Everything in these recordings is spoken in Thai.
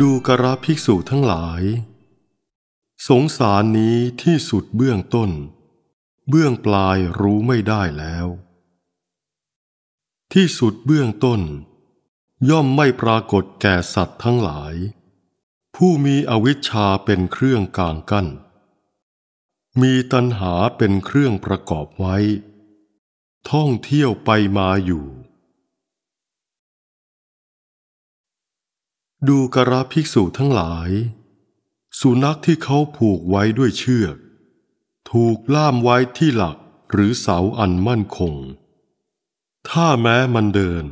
ดูกระภิกษุทั้งหลาย สงสารนี้ที่สุดเบื้องต้นเบื้องปลายรู้ไม่ได้แล้ว ที่สุดเบื้องต้นย่อมไม่ปรากฏแก่สัตว์ทั้งหลาย ผู้มีอวิชชาเป็นเครื่องกลางกัน้น มีตัณหาเป็นเครื่องประกอบไว้ ท่องเที่ยวไปมาอยู่ดูกระภิกษุทั้งหลาย สุนัขที่เขาผูกไว้ด้วยเชือก ถูกล่ามไว้ที่หลักหรือเสาอันมั่นคง ถ้าแม้มันเดิน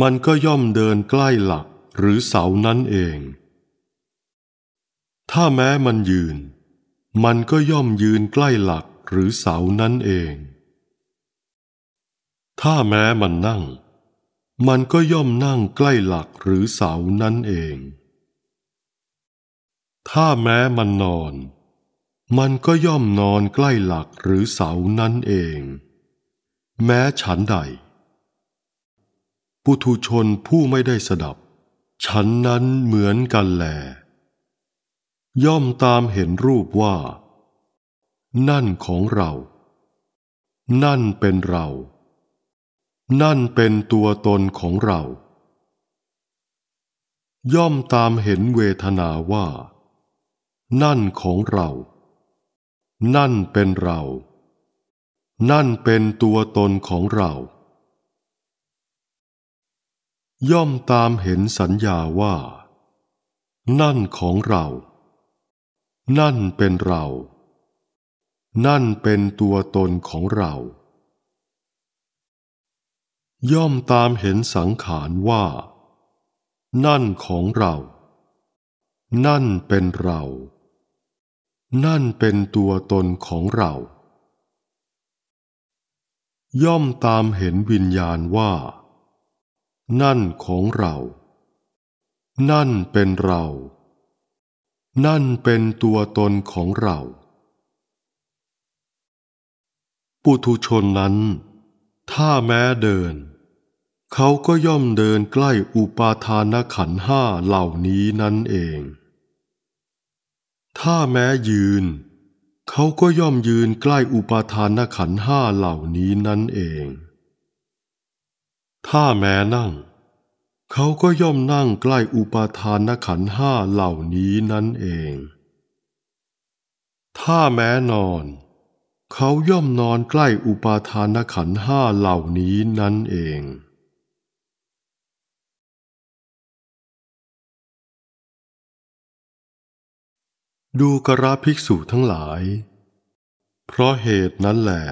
มันก็ย่อมเดินใกล้หลักหรือเสานั้นเอง ถ้าแม้มันยืน มันก็ย่อมยืนใกล้หลักหรือเสานั้นเอง ถ้าแม้มันนั่งมันก็ย่อมนั่งใกล้หลักหรือเสานั่นเอง ถ้าแม้มันนอน มันก็ย่อมนอนใกล้หลักหรือเสานั่นเอง แม้ฉันใด ปุถุชนผู้ไม่ได้สดับ ฉันนั้นเหมือนกันแล ย่อมตามเห็นรูปว่า นั่นของเรา นั่นเป็นเรานั่นเป็นตัวตนของเรา ย่อมตามเห็นเวทนาว่า นั่นของเรา นั่นเป็นเรา นั่นเป็นตัวตนของเรา ย่อมตามเห็นสัญญาว่า นั่นของเรา นั่นเป็นเรา นั่นเป็นตัวตนของเราย่อมตามเห็นสังขารว่า นั่นของเรา นั่นเป็นเรา นั่นเป็นตัวตนของเรา ย่อมตามเห็นวิญญาณว่า นั่นของเรา นั่นเป็นเรา นั่นเป็นตัวตนของเรา ปุถุชนนั้น ถ้าแม้เดินเขาก็ย่อมเดินใกล้อุปาทานขันห้าเหล่านี้นั่นเอง ถ้าแม้ยืน เขาก็ย่อมยืนใกล้อุปาทานขันห้าเหล่านี้นั่นเอง ถ้าแม้นั่ง เขาก็ย่อมนั่งใกล้อุปาทานขันห้าเหล่านี้นั่นเอง ถ้าแม้นอน เขาย่อมนอนใกล้อุปาทานขันห้าเหล่านี้นั่นเองดูกระภิกษุทั้งหลาย เพราะเหตุนั้นแหละ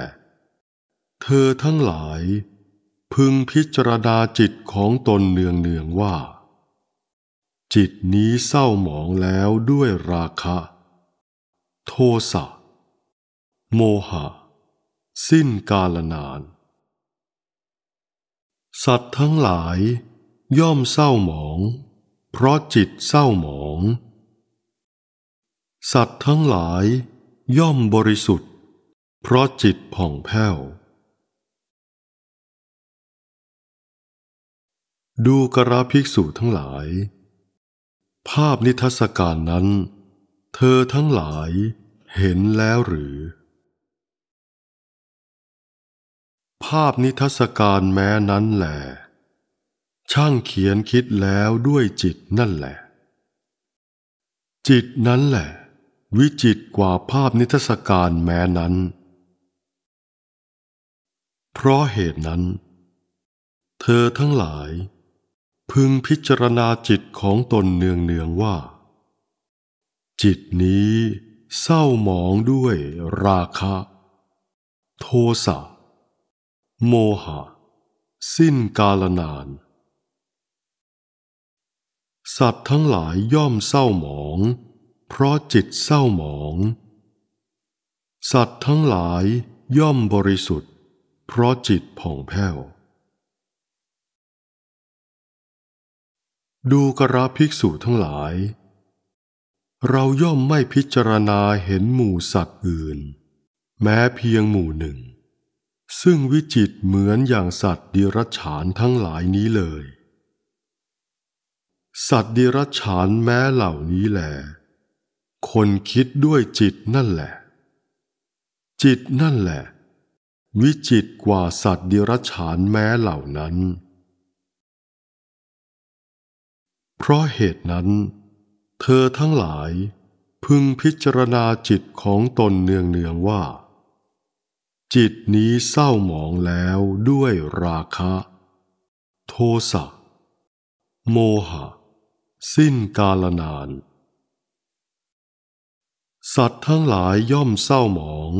เธอทั้งหลายพึงพิจารณาจิตของตนเนืองเนืองว่า จิตนี้เศร้าหมองแล้วด้วยราคะ โทสะโมหะ สิ้นกาลนาน สัตว์ทั้งหลายย่อมเศร้าหมอง เพราะจิตเศร้าหมองสัตว์ทั้งหลายย่อมบริสุทธิ์ เพราะจิตผ่องแผ้วดูกระภิกษุทั้งหลาย ภาพนิทัศการนั้น เธอทั้งหลายเห็นแล้วหรือ ภาพนิทัศการแม้นั้นแหละช่างเขียนคิดแล้วด้วยจิตนั่นแหละ จิตนั้นแหละวิจิตกว่าภาพนิทศการแม้นั้น เพราะเหตุนั้น เธอทั้งหลาย พึงพิจารณาจิตของตนเนืองเนืองว่า จิตนี้เศร้าหมองด้วยราคะ โทสะโมหะ สิ้นกาลนาน สัตว์ทั้งหลายย่อมเศร้าหมองเพราะจิตเศร้าหมอง สัตว์ทั้งหลายย่อมบริสุทธิ์ เพราะจิตผ่องแผ้วดูกระภิกษุทั้งหลาย เราย่อมไม่พิจารณาเห็นหมู่สัตว์อื่น แม้เพียงหมู่หนึ่ง ซึ่งวิจิตเหมือนอย่างสัตว์ดิรัจฉานทั้งหลายนี้เลย สัตว์ดิรัจฉานแม้เหล่านี้แหละคนคิดด้วยจิตนั่นแหละ จิตนั่นแหละ วิจิตกว่าสัตว์ดิรัจฉานแม้เหล่านั้น เพราะเหตุนั้น เธอทั้งหลายพึงพิจารณาจิตของตนเนืองเนืองว่า จิตนี้เศร้าหมองแล้วด้วยราคะ โทสะโมหะ สิ้นกาลนานสัตว์ทั้งหลายย่อมเศร้าหมอง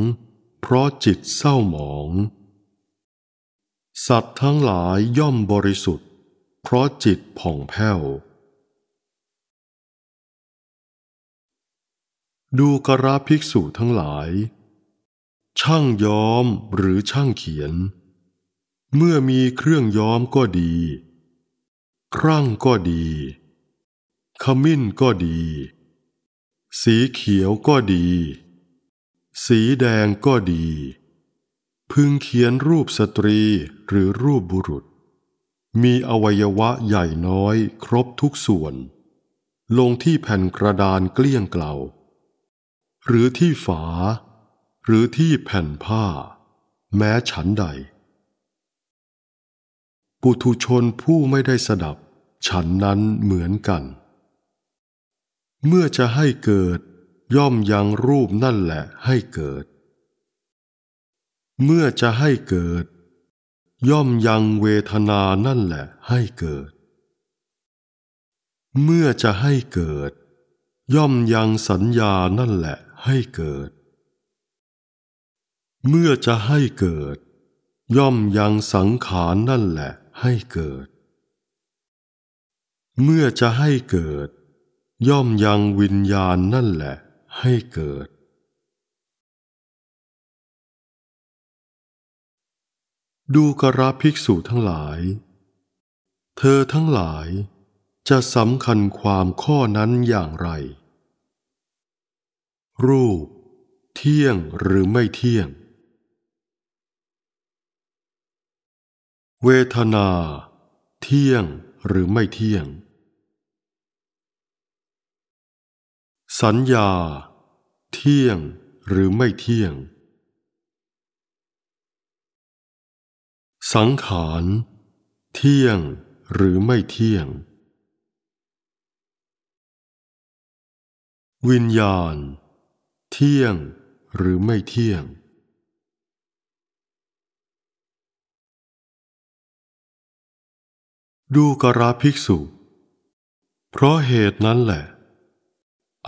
เพราะจิตเศร้าหมอง สัตว์ทั้งหลายย่อมบริสุทธิ์ เพราะจิตผ่องแผ้ว ดูกราภิกษุทั้งหลาย ช่างย้อมหรือช่างเขียน เมื่อมีเครื่องย้อมก็ดี ครั่งก็ดี ขมิ้นก็ดีสีเขียวก็ดี สีแดงก็ดี พึงเขียนรูปสตรีหรือรูปบุรุษ มีอวัยวะใหญ่น้อยครบทุกส่วน ลงที่แผ่นกระดานเกลี้ยงเกลาหรือที่ฝา หรือที่แผ่นผ้า แม้ฉันใด ปุถุชนผู้ไม่ได้สดับฉันนั้นเหมือนกันเมื่อจะให้เกิด ย่อมยังรูปนั่นแหละให้เกิด เมื่อจะให้เกิด ย่อมยังเวทนานั่นแหละให้เกิด เมื่อจะให้เกิด ย่อมยังสัญญานั่นแหละให้เกิด เมื่อจะให้เกิด ย่อมยังสังขารนั่นแหละให้เกิด เมื่อจะให้เกิดย่อมยังวิญญาณนั่นแหละให้เกิด ดูกระภิกษุทั้งหลาย เธอทั้งหลายจะสำคัญความข้อนั้นอย่างไร รูปเที่ยงหรือไม่เที่ยง เวทนาเที่ยงหรือไม่เที่ยงสัญญา เที่ยงหรือไม่เที่ยง สังขาร เที่ยงหรือไม่เที่ยง วิญญาณ เที่ยงหรือไม่เที่ยง ดูกราภิกษุ เพราะเหตุนั้นแหละ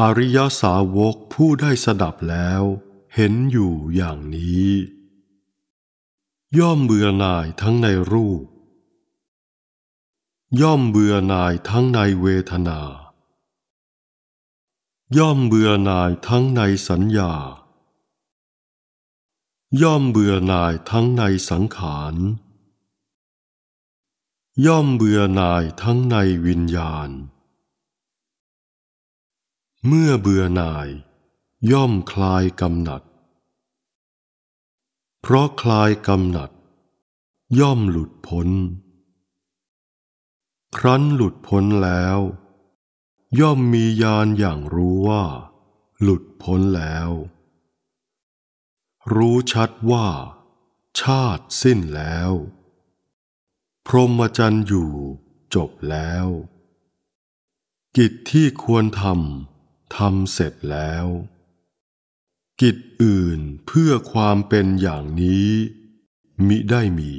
อริยสาวกผู้ได้สดับแล้ว เห็นอยู่อย่างนี้ ย่อมเบื่อหน่ายทั้งในรูป ย่อมเบื่อหน่ายทั้งในเวทนา ย่อมเบื่อหน่ายทั้งในสัญญา ย่อมเบื่อหน่ายทั้งในสังขารย่อมเบื่อหน่ายทั้งในวิญญาณเมื่อเบื่อหน่าย ย่อมคลายกำหนัด เพราะคลายกำหนัด ย่อมหลุดพ้น ครั้นหลุดพ้นแล้ว ย่อมมีญาณอย่างรู้ว่า หลุดพ้นแล้ว รู้ชัดว่าชาติสิ้นแล้ว พรหมจรรย์อยู่จบแล้ว กิจที่ควรทำทำเสร็จแล้ว กิจอื่นเพื่อความเป็นอย่างนี้ มิได้มี